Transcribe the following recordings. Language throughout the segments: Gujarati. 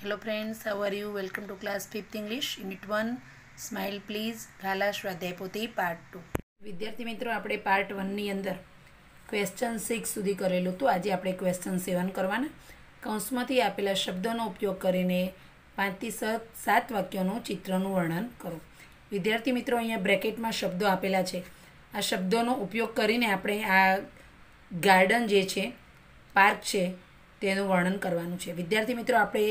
hello friends how are you welcome to class 5th english unit 1 smile please ઢાલા સ્વાધ્યાય પોથી પાર્ટ ટુ વિદ્યાર્થી મિત્રો આપણે પાર્ટ વનની અંદર ક્વેશ્ચન સિક્સ સુધી કરેલું હતું આજે આપણે ક્વેશ્ચન સેવન કરવાના કૌંસમાંથી આપેલા શબ્દોનો ઉપયોગ કરીને પાંચથી સાત વાક્યોનું ચિત્રનું વર્ણન કરો વિદ્યાર્થી મિત્રો અહીંયા બ્રેકેટમાં શબ્દો આપેલા છે આ શબ્દોનો ઉપયોગ કરીને આપણે આ ગાર્ડન જે છે પાર્ક છે તેનું વર્ણન કરવાનું છે વિદ્યાર્થી મિત્રો આપણે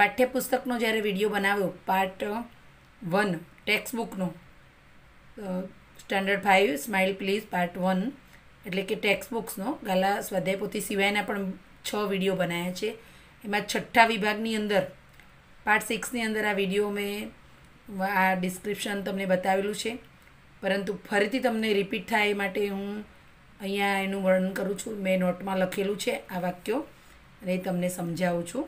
પાઠ્યપુસ્તકનો જ્યારે વિડીયો બનાવ્યો પાર્ટ વન ટેક્સ્ટબુકનો standard five smile please part one એટલે કે ટેક્સ્ટબુક્સનો ગાલા સ્વાધ્યાયપોથી સિવાયના પણ છ વિડીયો બનાવ્યા છે એમાં છઠ્ઠા વિભાગની અંદર પાર્ટ સિક્સની અંદર આ વિડીયો મેં આ ડિસ્ક્રિપ્શન તમને બતાવેલું છે પરંતુ ફરીથી તમને રિપીટ થાય એ માટે હું અહીંયા એનું વર્ણન કરું છું મેં નોટમાં લખેલું છે આ વાક્યો અને તમને સમજાવું છું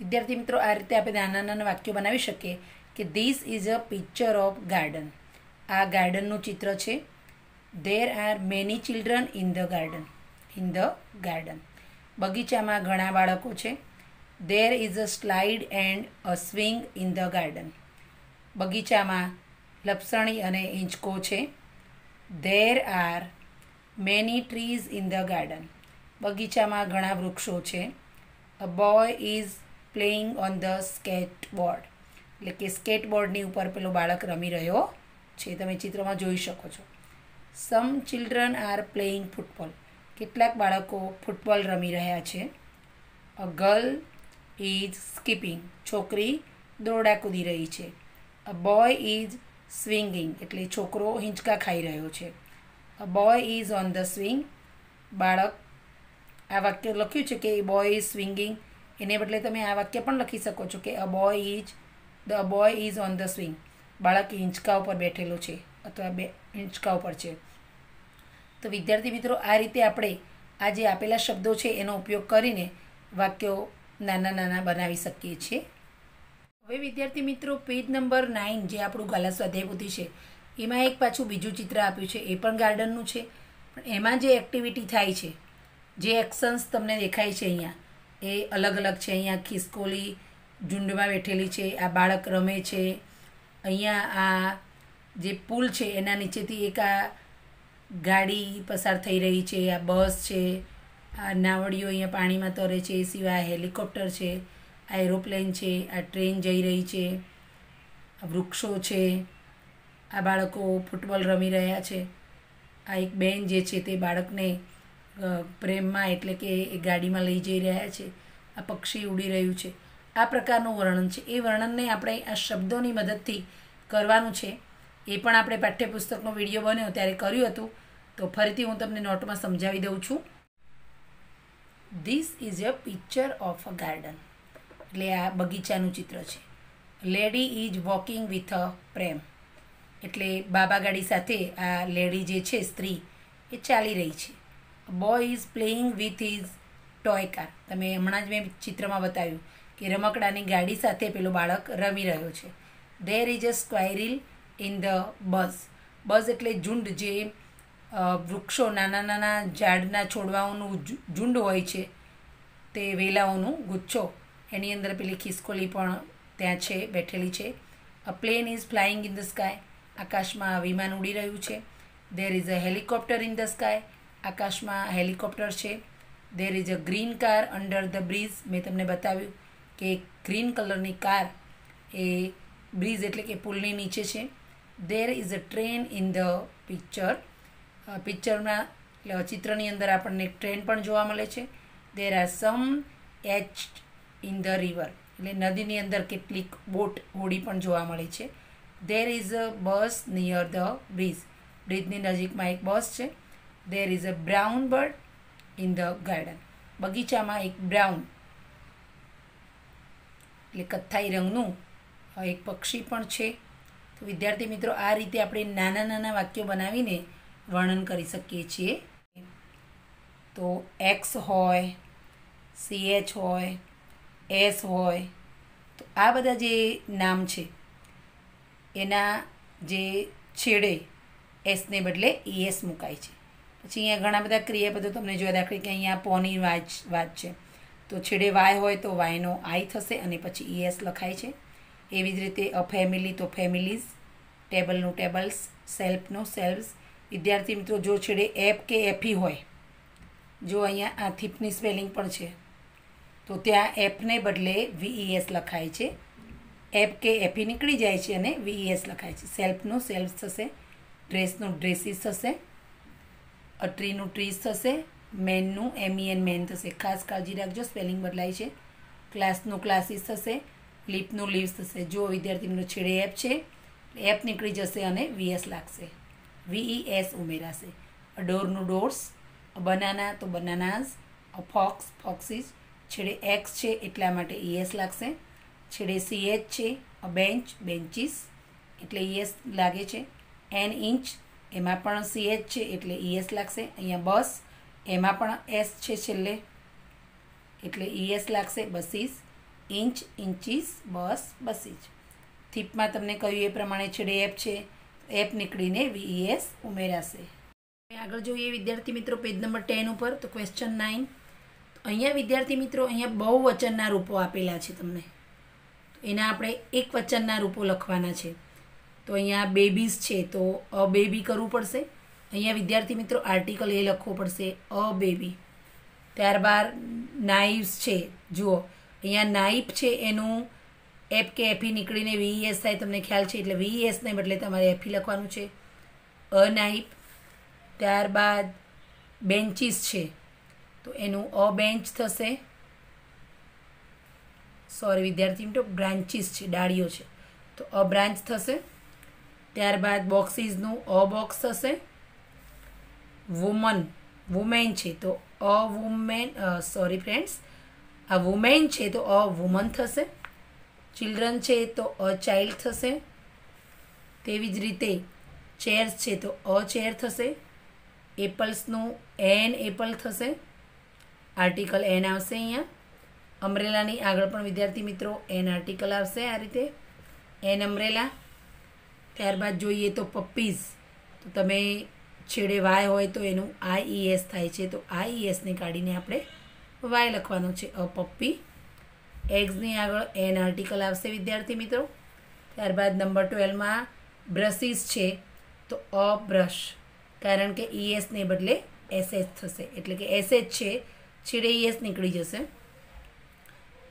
વિદ્યાર્થી મિત્રો આ રીતે આપણે નાના નાના વાક્યો બનાવી શકીએ કે this is a picture of garden આ ગાર્ડનનું ચિત્ર છે there are many children in the garden in the garden બગીચામાં ઘણા બાળકો છે there is a slide and a swing in the garden બગીચામાં લપસણી અને હિંચકો છે there are many trees in the garden બગીચામાં ઘણા વૃક્ષો છે a boy is playing on the skateboard એટલે કે સ્કેટબોર્ડની ઉપર પેલો બાળક રમી રહ્યો છે તમે ચિત્રમાં જોઈ શકો છો some children are playing football કેટલાક બાળકો ફૂટબોલ રમી રહ્યા છે અ ગર્લ ઇઝ સ્કીપિંગ છોકરી દોરડા કૂદી રહી છે અ બોય ઇઝ સ્વિંગિંગ એટલે છોકરો હિંચકા ખાઈ રહ્યો છે a boy is on the swing બાળક આ વાક્ય લખ્યું છે કે બોય ઇઝ સ્વિંગિંગ એને બદલે તમે આ વાક્ય પણ લખી શકો છો કે a boy is the boy is on the swing બાળક હિંચકા ઉપર બેઠેલો છે અથવા બે હિંચકા ઉપર છે તો વિદ્યાર્થી મિત્રો આ રીતે આપણે આ જે આપેલા શબ્દો છે એનો ઉપયોગ કરીને વાક્યો નાના નાના બનાવી શકીએ છીએ હવે વિદ્યાર્થી મિત્રો પેજ નંબર નાઇન જે આપણું ગાલા સ્વાધ્યાય પોથી છે એમાં એક પાછું બીજું ચિત્ર આપ્યું છે એ પણ ગાર્ડનનું છે પણ એમાં જે એક્ટિવિટી થાય છે જે એક્શન્સ તમને દેખાય છે અહીંયા એ અલગ અલગ છે અહીંયા ખિસકોલી ઝુંડમાં બેઠેલી છે આ બાળક રમે છે અહીંયા આ જે પુલ છે એના નીચેથી એક આ ગાડી પસાર થઈ રહી છે આ બસ છે આ નાવડીઓ અહીંયા પાણીમાં તરે છે એ સિવાય હેલિકોપ્ટર છે આ એરોપ્લેન છે આ ટ્રેન જઈ રહી છે આ વૃક્ષો છે આ બાળકો ફૂટબોલ રમી રહ્યા છે આ એક બેન જે છે તે બાળકને પ્રેમમાં એટલે કે એ ગાડીમાં લઈ જઈ રહ્યા છે આ પક્ષી ઉડી રહ્યું છે આ પ્રકારનું વર્ણન છે એ વર્ણનને આપણે આ શબ્દોની મદદથી કરવાનું છે એ પણ આપણે પાઠ્યપુસ્તકનો વિડીયો બન્યો ત્યારે કર્યું હતું તો ફરીથી હું તમને નોટમાં સમજાવી દઉં છું this is a picture of a garden એટલે આ બગીચાનું ચિત્ર છે lady is walking with a pram એટલે બાબા ગાડી સાથે આ લેડી જે છે સ્ત્રી એ ચાલી રહી છે boy is playing with his toy car તમે હમણાં જ મેં ચિત્રમાં બતાવ્યું કે રમકડાની ગાડી સાથે પેલો બાળક રમી રહ્યો છે there is a squirrel in the bush bush એટલે ઝુંડ જે વૃક્ષો નાના નાના ઝાડના છોડવાઓનું ઝુંડ હોય છે તે વેલાઓનું ગુચ્છો એની અંદર પેલી ખિસકોલી પણ ત્યાં છે બેઠેલી છે a plane is flying in the sky આકાશમાં વિમાન ઉડી રહ્યું છે there is a helicopter in the sky આકાશમાં હેલિકોપ્ટર છે there is a green car under the bridge મેં તમને બતાવ્યું કે ગ્રીન કલરની કાર એ બ્રિજ એટલે કે પુલની નીચે છે there is a train in the picture પિક્ચરના ચિત્રની અંદર આપણને ટ્રેન પણ જોવા મળે છે there are some fish in the river એટલે નદીની અંદર કેટલીક બોટ હોડી પણ જોવા મળે છે there is a bus near the bridge બ્રિજની નજીકમાં એક બસ છે there is a brown bird in the garden બગીચામાં એક બ્રાઉન એટલે કથ્થાઈ રંગનું એક પક્ષી પણ છે તો વિદ્યાર્થી મિત્રો આ રીતે આપણે નાના નાના વાક્યો બનાવીને વર્ણન કરી શકીએ છીએ તો એક્સ હોય સીએચ હોય એસ હોય તો આ બધા જે નામ છે એના જે છેડે એસને બદલે એસ મુકાય છે પછી અહીંયા ઘણા બધા ક્રિયાપદો તમને જોયા દાખલે કે અહીંયા પોની વાચ વાત છે તો છેડે વાય હોય તો વાયનો આઈ થશે અને પછી ઈએસ લખાય છે એવી જ રીતે અ ફેમિલી તો ફેમિલીઝ ટેબલનું ટેબલ્સ સેલ્ફનું સેલ્ફ વિદ્યાર્થી મિત્રો જો છેડે એપ કે એફી હોય જો અહીંયા આ થીપની સ્પેલિંગ પણ છે તો ત્યાં એપને બદલે વીઈએસ લખાય છે એપ કે એફી નીકળી જાય છે અને વીઈએસ લખાય છે સેલ્ફનું સેલ્ફ થશે ડ્રેસનું ડ્રેસીસ થશે ટ્રીનું ટ્રીઝ થશે મેનનું એમ ઈ એન મેન થશે ખાસ કાળજી રાખજો સ્પેલિંગ બદલાય છે ક્લાસનું ક્લાસીસ થશે લીપનું લીવ્સ થશે જો વિદ્યાર્થી મિત્રો છેડે એપ છે એપ નીકળી જશે અને વીએસ લાગશે વીઈ એસ e ઉમેરાશે ડોરનું ડોર્સ બનાના તો બનાનાઝ ફોક્સ ફોક્સીસ છેડે એક્સ છે એટલા માટે ઈએસ e લાગશે છેડે સીએચ છે અ બેન્ચ બેન્ચીસ એટલે ઈએસ e લાગે છે એન ઇંચ એમાં પણ સી એચ છે એટલે ઈએસ e લાગશે અહીંયા બસ એમાં પણ એસ છે છેલ્લે એટલે ઈએસ e લાગશે buses inch inches bus buses થીપમાં તમને કહ્યું એ પ્રમાણે છેડે એપ છે એપ નીકળીને વીઈએસ e ઉમેરાશે આગળ જોઈએ વિદ્યાર્થી મિત્રો પેજ નંબર ટેન ઉપર તો ક્વેશ્ચન નાઇન અહીંયા વિદ્યાર્થી મિત્રો અહીંયા બહુ વચનના રૂપો આપેલા છે તમને એના આપણે એક વચનના રૂપો લખવાના છે તો અહીંયા બેબીઝ છે તો અ બેબી કરવું પડશે અહીંયા વિદ્યાર્થી મિત્રો આર્ટિકલ એ લખવો પડશે અ બેબી ત્યારબાદ નાઇફ્સ છે જુઓ અહીંયા નાઇફ છે એનું એફ કે એફી e નીકળીને વીઈએસ e થાય તમને ખ્યાલ છે એટલે e ને બદલે તમારે એફી લખવાનું છે અ અનાઇપ ત્યારબાદ બેન્ચીસ છે તો એનું અ બેન્ચ થશે સોરી વિદ્યાર્થી મિત્રો બ્રાન્ચીસ છે ડાળીઓ છે તો અ બ્રાન્ચ થશે ત્યારબાદ બોક્સિસનું અ બોક્સ થશે વુમન વુમેન છે તો અ વુમેન સોરી ફ્રેન્ડ્સ આ વુમેન છે તો અ વુમન થશે ચિલ્ડ્રન છે તો અ ચાઇલ્ડ થશે તેવી જ રીતે ચેર્સ છે તો અ ચેર થશે એપલ્સનું એન એપલ થશે આર્ટિકલ એન આવશે અહીંયા અમરેલાની આગળ પણ વિદ્યાર્થી મિત્રો એન આર્ટિકલ આવશે આ રીતે એન અમરેલા ત્યારબાદ જોઈએ તો પપ્પીઝ તો તમે છેડે વાય હોય તો એનું આઈઈએસ થાય છે તો આઈઈએસને કાઢીને આપણે વાય લખવાનું છે અ પપ્પી એગ્સની આગળ એન આર્ટિકલ આવશે વિદ્યાર્થી મિત્રો ત્યારબાદ નંબર ટ્વેલ્વમાં બ્રશિસ છે તો અ બ્રશ કારણ કે ઈએસને બદલે એસએચ થશે એટલે કે એસએચ છે છેડે ઈએસ નીકળી જશે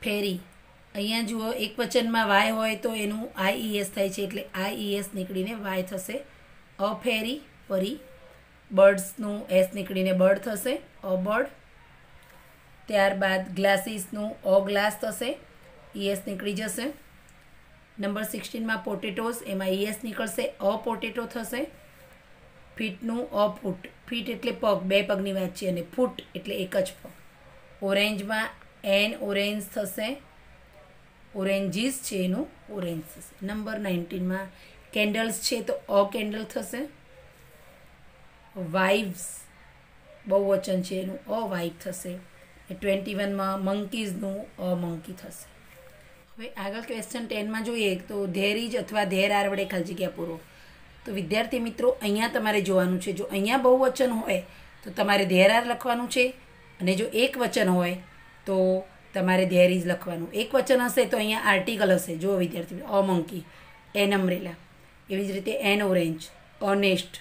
ફેરી અહીંયા જુઓ એક વચનમાં વાય હોય તો એનું આઈઈએસ થાય છે એટલે આઈઈએસ નીકળીને વાય થશે અ ફેરી ફરી બર્ડ્સનું એસ નીકળીને બર્ડ થશે અ બર્ડ ત્યારબાદ ગ્લાસીસનું અ ગ્લાસ થશે ઈએસ નીકળી જશે નંબર સિક્સટીનમાં પોટેટોસ એમાં ઈએસ નીકળશે અ પોટેટો થશે ફીટનું અ ફૂટ ફીટ એટલે પગ બે પગની વાત છે અને ફૂટ એટલે એક જ પગ ઓરેન્જમાં એન ઓરેન્જ થશે ઓરેન્જીસ છે એનું ઓરેન્જ થશે નંબર નાઇન્ટીનમાં કેન્ડલ્સ છે તો અ કેન્ડલ થશે વાઇવ્સ બહુવચન છે એનું અ વાઇવ થશે ટ્વેન્ટી વનમાં મંકીઝનું અ મંકી થશે હવે આગળ ક્વેશ્ચન ટેનમાં જોઈએ તો ધેર ઇજ અથવા ધેર આર વડે ખાલી જગ્યા પૂરો તો વિદ્યાર્થી મિત્રો અહીંયા તમારે જોવાનું છે જો અહીંયા બહુવચન હોય તો તમારે ધેર આર લખવાનું છે અને જો એક વચન હોય તો તમારે ધેર ઇઝ લખવાનું એક વચન હશે તો અહીંયા આર્ટિકલ હશે જો વિદ્યાર્થી મંકી એન અમરેલા એવી જ રીતે એન ઓરેન્જ અનેસ્ટ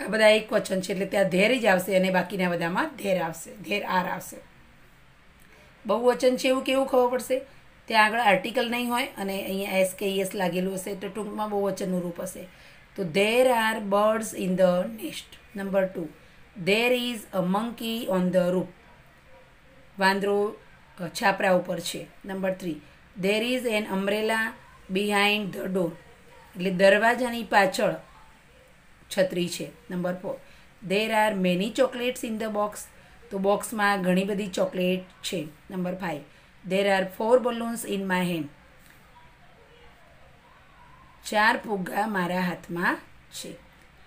આ બધા એક વચન છે એટલે ત્યાં ધેર જ આવશે અને બાકીના બધામાં ધેર આવશે ધેર આર આવશે બહુ વચન છે એવું કેવું ખબર પડશે ત્યાં આગળ આર્ટિકલ નહીં હોય અને અહીંયા એસ કે એસ લાગેલું હશે તો ટૂંકમાં બહુ વચનનું રૂપ હશે તો there are birds in the nest number two there is a monkey on the roof વાંદરો છાપરા ઉપર છે number three there is an umbrella behind the door એટલે દરવાજાની પાછળ છત્રી છે number four there are many chocolates in the box તો બોક્સમાં ઘણી બધી ચોકલેટ છે number five there are four balloons in my hand ચાર ફુગ્ગા મારા હાથમાં છે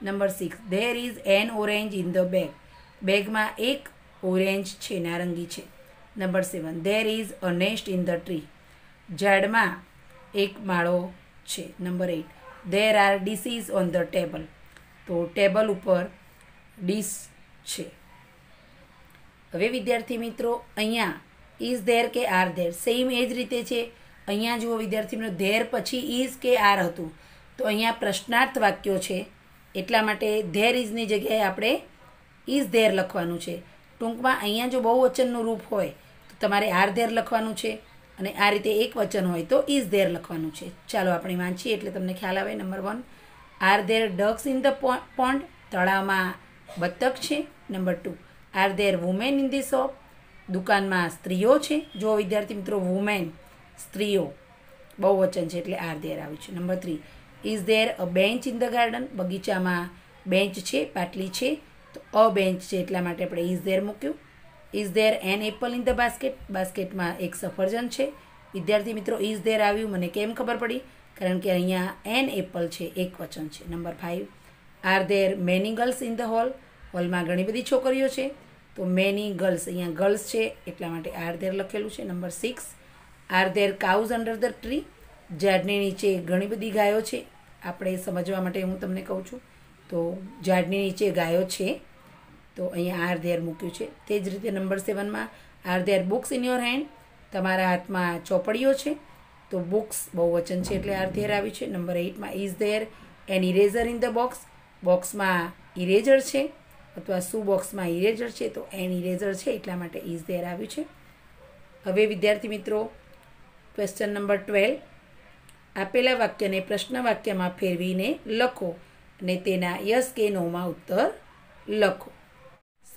number six there is N orange in the bag બેગમાં એક ઓરેન્જ છે નારંગી છે number seven there is a nest in the tree ઝાડમાં એક માળો છે number eight there are dishes on the table તો ટેબલ ઉપર ડીશ છે હવે વિદ્યાર્થી મિત્રો અહીંયા ઇઝ ધેર કે આર ધેર સેમ એ જ રીતે છે અહીંયા જુઓ વિદ્યાર્થી મિત્રો ધેર પછી ઇઝ કે આર હતું તો અહીંયા પ્રશ્નાર્થ વાક્યો છે એટલા માટે ધેર ઇઝની જગ્યાએ આપણે ઇઝ ધેર લખવાનું છે ટૂંકમાં અહીંયા જો બહુ વચનનું રૂપ હોય તમારે આર ધેર લખવાનું છે અને આ રીતે એક વચન હોય તો ઇઝ ધેર લખવાનું છે ચાલો આપણે વાંચીએ એટલે તમને ખ્યાલ આવે number one are there ducks in the pond તળાવમાં બતક છે number two are there women in the shop દુકાનમાં સ્ત્રીઓ છે જો વિદ્યાર્થી મિત્રો વુમેન સ્ત્રીઓ બહુ વચન છે એટલે આર ધેર આવ્યું છે number three is there a bench in the garden બગીચામાં બેન્ચ છે પાટલી છે તો અ બેન્ચ છે એટલા માટે આપણે ઇઝ ધેર મૂક્યું is there an apple in the basket બાસ્કેટમાં એક સફરજન છે વિદ્યાર્થી મિત્રો ઇઝ ધેર આવ્યું મને કેમ ખબર પડી કારણ કે અહીંયા એન એપલ છે એક વચન છે number five are there many girls in the hall હોલમાં ઘણી બધી છોકરીઓ છે તો મેની ગર્લ્સ અહીંયા ગર્લ્સ છે એટલા માટે આર ધેર લખેલું છે number six are there cows under the tree ઝાડની નીચે ઘણી બધી ગાયો છે આપણે સમજવા માટે હું તમને કહું છું તો ઝાડની નીચે ગાયો છે તો અહીંયા આર ધેર મૂક્યું છે તે જ રીતે નંબર સેવનમાં are there books in your hand તમારા હાથમાં ચોપડીઓ છે તો બુક્સ બહુ વચન છે એટલે આર ધેર આવ્યું છે નંબર એઇટમાં is there an eraser in the box બોક્સમાં ઇરેઝર છે અથવા શું બોક્સમાં ઇરેઝર છે તો એન ઇરેઝર છે એટલા માટે ઇઝ ધેર આવ્યું છે હવે વિદ્યાર્થી મિત્રો ક્વેશ્ચન નંબર ટ્વેલ્વ આપેલા વાક્યને પ્રશ્ન વાક્યમાં ફેરવીને લખો અને તેના યસ કે નોમાં ઉત્તર લખો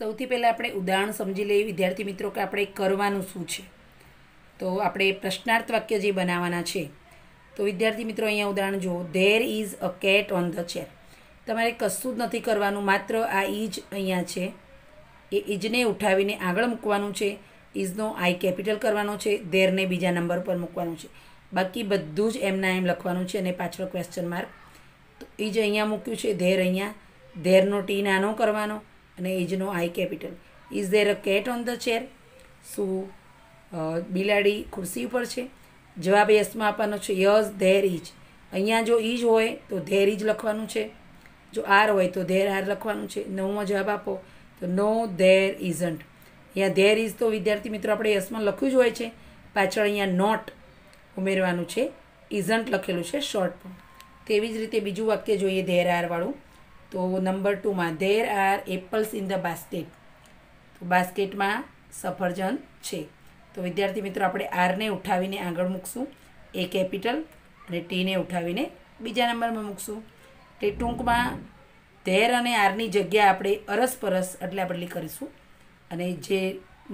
સૌથી પહેલાં આપણે ઉદાહરણ સમજી લઈએ વિદ્યાર્થી મિત્રો કે આપણે કરવાનું શું છે તો આપણે પ્રશ્નાર્થ વાક્ય જે બનાવવાના છે તો વિદ્યાર્થી મિત્રો અહીંયા ઉદાહરણ જુઓ there is a cat on the chair તમારે કશું જ નથી કરવાનું માત્ર આ ઇજ અહીંયા છે એ ઇજને ઉઠાવીને આગળ મૂકવાનું છે ઇજનો આઈ કેપિટલ કરવાનો છે ધેરને બીજા નંબર પર મૂકવાનું છે બાકી બધું જ એમના એમ લખવાનું છે અને પાછળ ક્વેશ્ચન માર્ક તો ઇજ અહીંયા મૂક્યું છે ધેર અહીંયા ધેરનો ટી નાનો કરવાનો અને નો I capital is there a cat on the chair શું બિલાડી ખુરશી ઉપર છે જવાબ યસમાં આપવાનો છે યસ ધેર ઇજ અહીંયા જો ઇજ હોય તો ધેર ઇજ લખવાનું છે જો આર હોય તો ધેર આર લખવાનું છે નવમાં જવાબ આપો તો નો ધેર ઇઝન્ટ અહીંયા ધેર ઇઝ તો વિદ્યાર્થી મિત્રો આપણે યસમાં લખ્યું જ હોય છે પાછળ અહીંયા નોટ ઉમેરવાનું છે ઇઝન્ટ લખેલું છે શોર્ટ પણ તેવી જ રીતે બીજું વાક્ય જોઈએ ધેર આરવાળું તો નંબર ટુમાં there are apples in the basket તો બાસ્કેટમાં સફરજન છે તો વિદ્યાર્થી મિત્રો આપણે આરને ઉઠાવીને આગળ મૂકશું એ કેપિટલ અને ટીને ઉઠાવીને બીજા નંબરમાં મૂકશું તે ટૂંકમાં ધેર અને આરની જગ્યા આપણે અરસપરસ એટલે બદલી કરીશું અને જે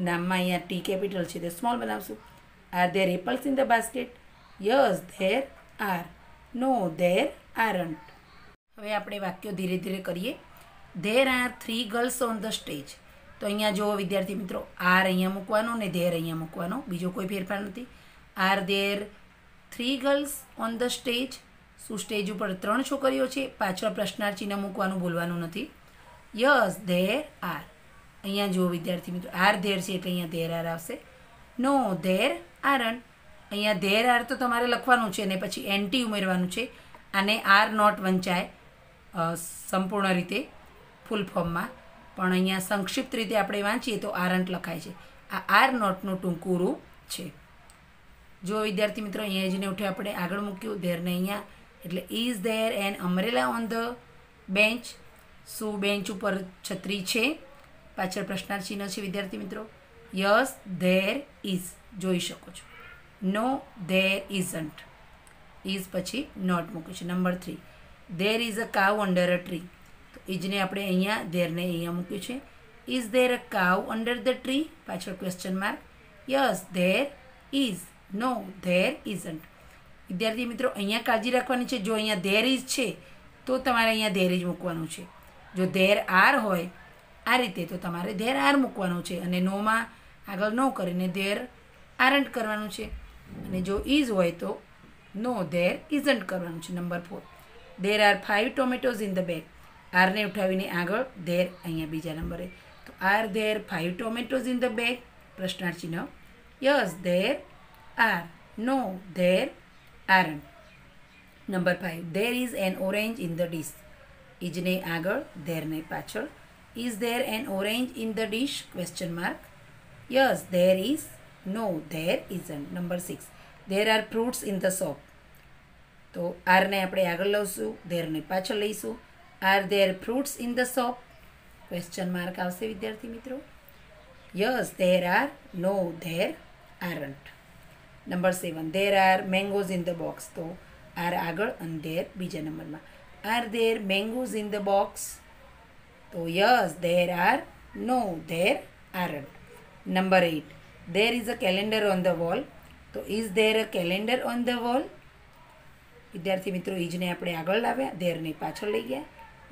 નામમાં અહીંયા ટી કેપિટલ છે તે સ્મોલ બનાવશું are there apples in the basket yes there are no there aren't હવે આપણે વાક્યો ધીરે ધીરે કરીએ there are three girls on the stage તો અહીંયા જુઓ વિદ્યાર્થી મિત્રો આર અહીંયા મૂકવાનો ને ધેર અહીંયા મૂકવાનો બીજો કોઈ ફેરફાર નથી are there three girls on the stage શું સ્ટેજ ઉપર ત્રણ છોકરીઓ છે પાછળ પ્રશ્નાર્થ ચિહ્ન મૂકવાનું બોલવાનું નથી યસ ધેર આર અહીંયા જુઓ વિદ્યાર્થી મિત્રો આર ધેર છે એટલે અહીંયા ધેર આર આવશે નો ધેર આરન અહીંયા ધેર આર તો તમારે લખવાનું છે ને પછી એન્ટી ઉમેરવાનું છે અને આર નોટ વંચાય સંપૂર્ણ રીતે ફૂલ ફોર્મમાં પણ અહીંયા સંક્ષિપ્ત રીતે આપણે વાંચીએ તો આરન્ટ લખાય છે આ આર નોટનું ટૂંકું રૂપ છે જો વિદ્યાર્થી મિત્રો અહીંયા જઈને ઉઠે આપણે આગળ મૂક્યું ધેરને અહીંયા એટલે is there an umbrella on the bench શું બેન્ચ ઉપર છત્રી છે પાછળ પ્રશ્નાર્થ ચિહ્ન છે વિદ્યાર્થી મિત્રો યસ ધેર ઇઝ જોઈ શકો છો નો ધેર ઇઝન્ટ ઇઝ પછી નોટ મૂક્યું છે number three there is a cow under a tree તો ઇજને આપણે અહીંયા ધેરને અહીંયા મૂક્યું છે is there a cow under the tree પાછળ question mark yes there is no there isn't વિદ્યાર્થી મિત્રો અહીંયા કાળજી રાખવાની છે જો અહીંયા ધેર ઇઝ છે તો તમારે અહીંયા ધેર ઇઝ મૂકવાનું છે જો ધેર આર હોય આ રીતે તો તમારે ધેર આર મૂકવાનું છે અને નોમાં આગળ નો કરીને ધેર આરન્ટ કરવાનું છે અને જો ઇઝ હોય તો નો ધેર ઇઝન્ટ કરવાનું છે number four There are five tomatoes in the bag. R ne agar there aya bija number are there five tomatoes in the bag? Question mark. Yes, there are. No, there aren't. Number five. There is an orange in the dish. Ijne agar there ne pachal. Is there an orange in the dish? Question mark. Yes, there is. No, there isn't. Number six. There are fruits in the shop. તો આરને આપણે આગળ લઈશું ધેરને પાછળ લઈશું are there fruits in the shop question mark આવશે વિદ્યાર્થી મિત્રો yes there are no there aren't number seven there are mangoes in the box તો આર આગળ અને ધેર બીજા નંબરમાં are there mangoes in the box તો yes there are no there aren't number eight there is a calendar on the wall તો is there a calendar on the wall વિદ્યાર્થી મિત્રો ઈજને આપણે આગળ લાવ્યા ધેરને પાછળ લઈ ગયા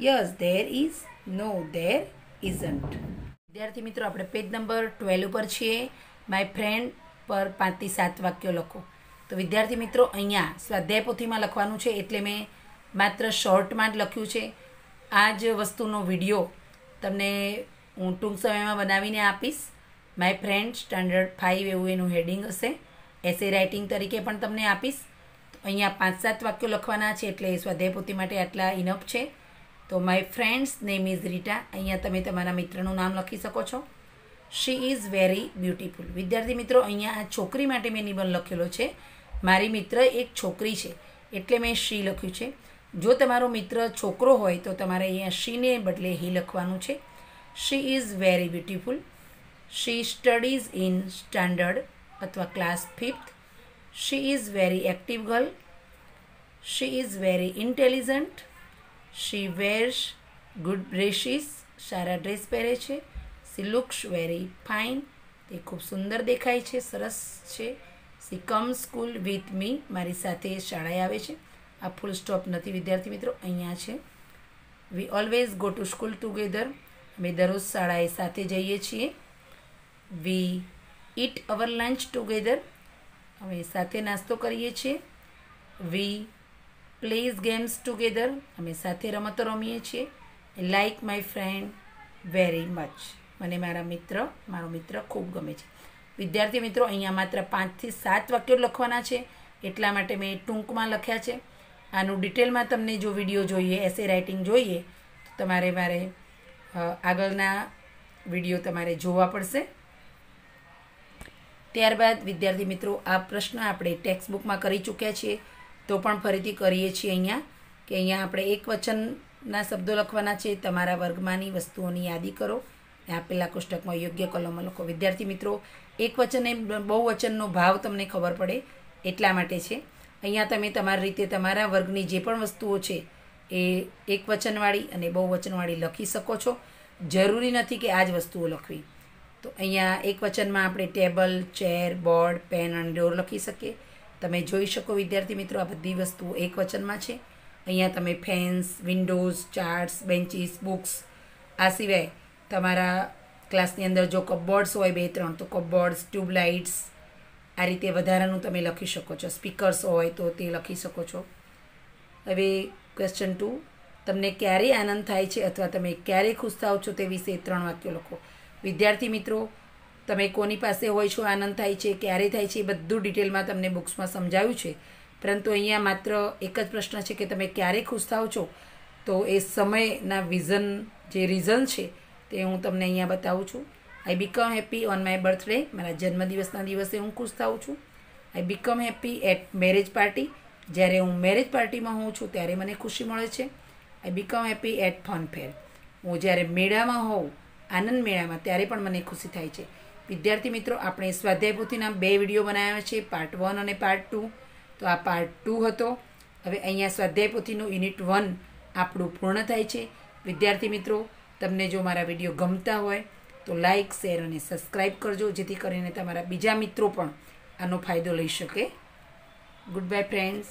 yes there is no there isn't વિદ્યાર્થી મિત્રો આપણે પેજ નંબર ટ્વેલ્વ ઉપર છીએ માય ફ્રેન્ડ પર પાંચથી સાત વાક્યો લખો તો વિદ્યાર્થી મિત્રો અહીંયા સ્વાધ્યાય પોથીમાં લખવાનું છે એટલે મેં માત્ર શોર્ટમાં જ લખ્યું છે આ જ વસ્તુનો વિડીયો તમને હું ટૂંક સમયમાં બનાવીને આપીશ માય ફ્રેન્ડ સ્ટાન્ડર્ડ ફાઇવ એવું એનું હેડિંગ હશે એસે રાઇટિંગ તરીકે પણ તમને આપીશ અહીંયા પાંચ સાત વાક્યો લખવાના છે એટલે સ્વાધ્યાય પોથી માટે આટલા ઇનફ છે તો my friend's name is Rita અહીંયા તમે તમારા મિત્રનું નામ લખી શકો છો શી ઇઝ વેરી બ્યુટિફુલ વિદ્યાર્થી મિત્રો અહીંયા આ છોકરી માટે મેં નિબંધ લખેલો છે મારી મિત્ર એક છોકરી છે એટલે મેં શી લખ્યું છે જો તમારો મિત્ર છોકરો હોય તો તમારે અહીંયા શીને બદલે હી લખવાનું છે she is very beautiful she studies in standard અથવા class fifth she is very active girl she is very intelligent she wears good dresses સારા ડ્રેસ પહેરે છે સી લુક્સ વેરી ફાઇન તે ખૂબ સુંદર દેખાય છે સરસ છે she come school with me મારી સાથે શાળાએ આવે છે આ ફૂલ સ્ટોપ નથી વિદ્યાર્થી મિત્રો અહીંયા છે we always go to school together અમે દરરોજ શાળાએ સાથે જઈએ છીએ we eat our lunch together હવે સાથે નાસ્તો કરીએ છીએ વી પ્લેઝ ગેમ્સ ટુગેધર અમે સાથે રમતો રમીએ છીએ like my friend very much મને મારા મિત્ર મારો મિત્ર ખૂબ ગમે છે વિદ્યાર્થી મિત્રો અહીંયા માત્ર પાંચથી સાત વાક્યો લખવાના છે એટલા માટે મેં ટૂંકમાં લખ્યા છે આનું ડિટેલમાં તમને જો વિડીયો જોઈએ એસે રાઇટિંગ જોઈએ તો તમારે મારે આગળના વિડીયો તમારે જોવા પડશે ત્યારબાદ વિદ્યાર્થી મિત્રો આ પ્રશ્ન આપણે ટેક્સ્ટ બુકમાં કરી ચૂક્યા છીએ તો પણ ફરીથી કરીએ છીએ અહીંયા કે અહીંયા આપણે એક વચનના શબ્દો લખવાના છે તમારા વર્ગમાંની વસ્તુઓની યાદી કરો આપેલા કોષ્ટકમાં યોગ્ય કલમો લખો વિદ્યાર્થી મિત્રો એક વચન એ બહુ વચનનો ભાવ તમને ખબર પડે એટલા માટે છે અહીંયા તમે તમારી રીતે તમારા વર્ગની જે પણ વસ્તુઓ છે એ એક વચનવાળી અને બહુ વચનવાળી લખી શકો છો જરૂરી નથી કે આ જ વસ્તુઓ લખવી તો અહીંયા એક વચનમાં આપણે ટેબલ ચેર બોર્ડ પેન અને ડોર લખી શકીએ તમે જોઈ શકો વિદ્યાર્થી મિત્રો આ બધી વસ્તુઓ એક વચનમાં છે અહીંયા તમે fans windows charts benches books આ સિવાય તમારા ક્લાસની અંદર જો કબબોર્ડ્સ હોય બે ત્રણ તો કબબોર્ડ્સ ટ્યુબલાઇટ્સ આ રીતે વધારાનું તમે લખી શકો છો સ્પીકર્સ હોય તો તે લખી શકો છો હવે ક્વેશ્ચન ટુ તમને ક્યારે આનંદ થાય છે અથવા તમે ક્યારે ખુશ થાવ છો તે વિશે ત્રણ વાક્યો લખો વિદ્યાર્થી મિત્રો તમે કોની પાસે હોય છો આનંદ થાય છે ક્યારે થાય છે એ બધું ડિટેલમાં તમને બુક્સમાં સમજાવ્યું છે પરંતુ અહીંયા માત્ર એક જ પ્રશ્ન છે કે તમે ક્યારે ખુશ થાવ છો તો એ સમયના વિઝન જે રીઝન છે તે હું તમને અહીંયા બતાવું છું I become happy on my birthday મારા જન્મદિવસના દિવસે હું ખુશ થાઉં છું I become happy at marriage party જ્યારે હું મેરેજ પાર્ટીમાં હોઉં છું ત્યારે મને ખુશી મળે છે I become happy at fair હું જ્યારે મેળામાં હોઉં આનંદ મેળામાં ત્યારે પણ મને ખુશી થાય છે વિદ્યાર્થી મિત્રો આપણે સ્વાધ્યાય પોથીના બે વિડીયો બનાવ્યા છે પાર્ટ વન અને પાર્ટ ટુ તો આ પાર્ટ ટુ હતો હવે અહીંયા સ્વાધ્યાય પોથીનું યુનિટ વન આપણું પૂર્ણ થાય છે વિદ્યાર્થી મિત્રો તમને જો મારા વિડીયો ગમતા હોય તો લાઇક શેર અને સબસ્ક્રાઈબ કરજો જેથી કરીને તમારા બીજા મિત્રો પણ આનો ફાયદો લઈ શકે ગુડ બાય ફ્રેન્ડ્સ